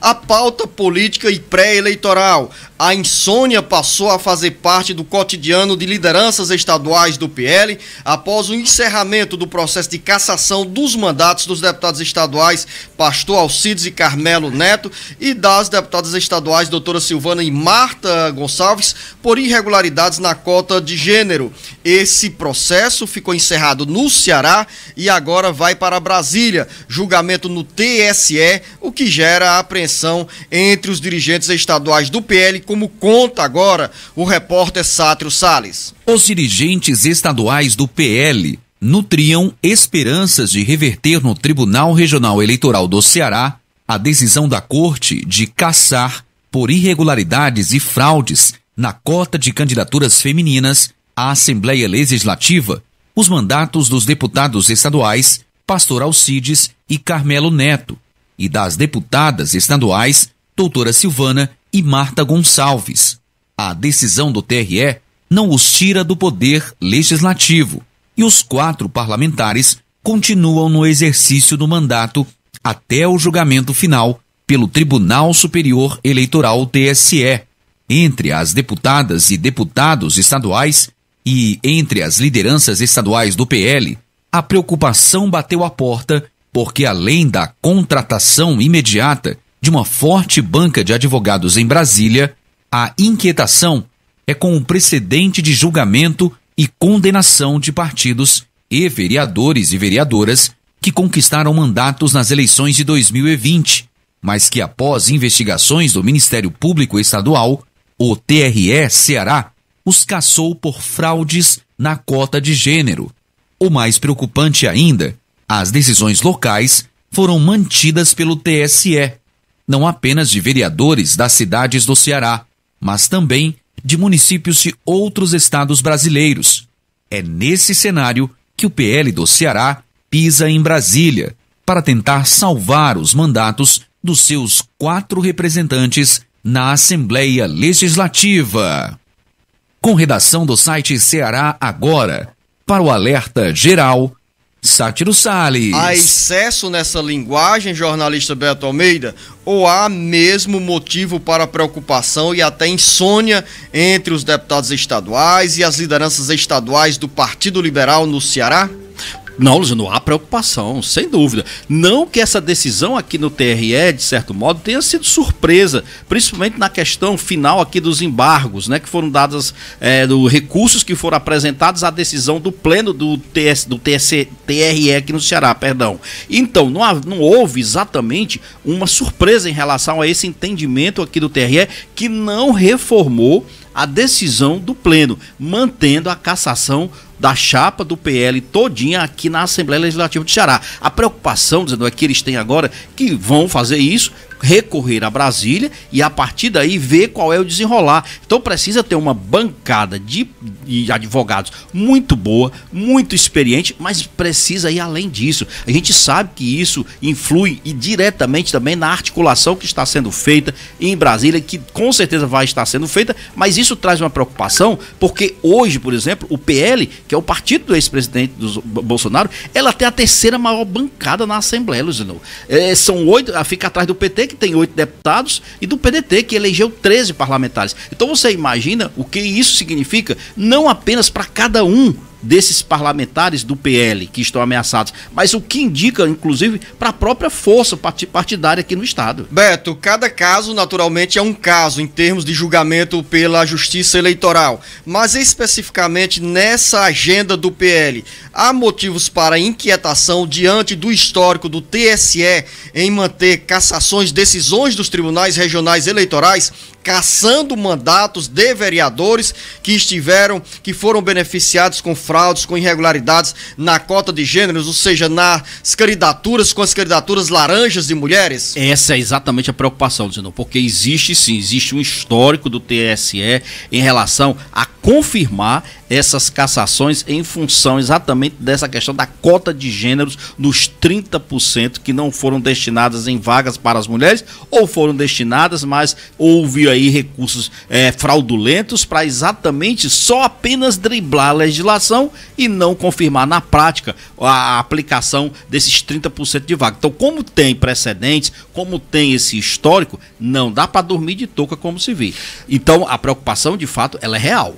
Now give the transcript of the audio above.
a pauta política e pré-eleitoral. A insônia passou a fazer parte do cotidiano de lideranças estaduais do PL após o encerramento do processo de cassação dos mandatos dos deputados estaduais Pastor Alcides e Carmelo Neto e das deputadas estaduais doutora Silvana e Marta Gonçalves por irregularidades na cota de gênero. Esse processo ficou encerrado no Ceará e agora vai para Brasília, julgamento no TSE, o que gera apreensão entre os dirigentes estaduais do PL, como conta agora o repórter Sátrio Sales. Os dirigentes estaduais do PL nutriam esperanças de reverter no Tribunal Regional Eleitoral do Ceará a decisão da corte de caçar por irregularidades e fraudes na cota de candidaturas femininas à Assembleia Legislativa os mandatos dos deputados estaduais Pastor Alcides e Carmelo Neto, e das deputadas estaduais, doutora Silvana e Marta Gonçalves. A decisão do TRE não os tira do poder legislativo e os quatro parlamentares continuam no exercício do mandato até o julgamento final pelo Tribunal Superior Eleitoral TSE. Entre as deputadas e deputados estaduais e entre as lideranças estaduais do PL, a preocupação bateu a porta porque além da contratação imediata de uma forte banca de advogados em Brasília, a inquietação é com o precedente de julgamento e condenação de partidos e vereadores e vereadoras que conquistaram mandatos nas eleições de 2020, mas que após investigações do Ministério Público Estadual, o TRE Ceará, os caçou por fraudes na cota de gênero. O mais preocupante ainda as decisões locais foram mantidas pelo TSE, não apenas de vereadores das cidades do Ceará, mas também de municípios de outros estados brasileiros. É nesse cenário que o PL do Ceará pisa em Brasília para tentar salvar os mandatos dos seus quatro representantes na Assembleia Legislativa. Com redação do site Ceará Agora, para o Alerta Geral Sátiro Sales. Há excesso nessa linguagem, jornalista Beto Almeida, ou há mesmo motivo para preocupação e até insônia entre os deputados estaduais e as lideranças estaduais do Partido Liberal no Ceará? Não, Luciano, há preocupação, sem dúvida. Não que essa decisão aqui no TRE, de certo modo, tenha sido surpresa, principalmente na questão final aqui dos embargos, né? Que foram dados é, eh, do recursos que foram apresentados à decisão do pleno do, TS, do TSE, TRE aqui no Ceará, perdão. Então, não, há, não houve exatamente uma surpresa em relação a esse entendimento aqui do TRE que não reformou a decisão do pleno, mantendo a cassação da chapa do PL todinha aqui na Assembleia Legislativa de Ceará. A preocupação, dizendo, é que eles têm agora que vão fazer isso recorrer a Brasília e a partir daí ver qual é o desenrolar. Então precisa ter uma bancada de, de, advogados muito boa, muito experiente, mas precisa ir além disso. A gente sabe que isso influi e diretamente também na articulação que está sendo feita em Brasília, que com certeza vai estar sendo feita, mas isso traz uma preocupação porque hoje, por exemplo, o PL, que é o partido do ex-presidente Bolsonaro, ela tem a terceira maior bancada na Assembleia, Luzinho. É, são oito, fica atrás do PT que tem oito deputados, e do PDT, que elegeu 13 parlamentares. Então você imagina o que isso significa, não apenas para cada um desses parlamentares do PL que estão ameaçados, mas o que indica, inclusive, para a própria força partidária aqui no Estado. Beto, cada caso, naturalmente, é um caso em termos de julgamento pela Justiça Eleitoral, mas especificamente nessa agenda do PL, há motivos para inquietação diante do histórico do TSE em manter cassações, decisões dos tribunais regionais eleitorais cassando mandatos de vereadores que estiveram, que foram beneficiados com fraudes, com irregularidades na cota de gêneros, ou seja, nas candidaturas, com as candidaturas laranjas de mulheres? Essa é exatamente a preocupação, Luciano, porque existe sim, existe um histórico do TSE em relação a confirmar essas cassações em função exatamente dessa questão da cota de gêneros nos 30% que não foram destinadas em vagas para as mulheres ou foram destinadas, mas houve aí recursos é, fraudulentos para exatamente só apenas driblar a legislação e não confirmar na prática a aplicação desses 30% de vaga. Então, como tem precedentes, como tem esse histórico, não dá para dormir de touca como se vê. Então, a preocupação de fato ela é real.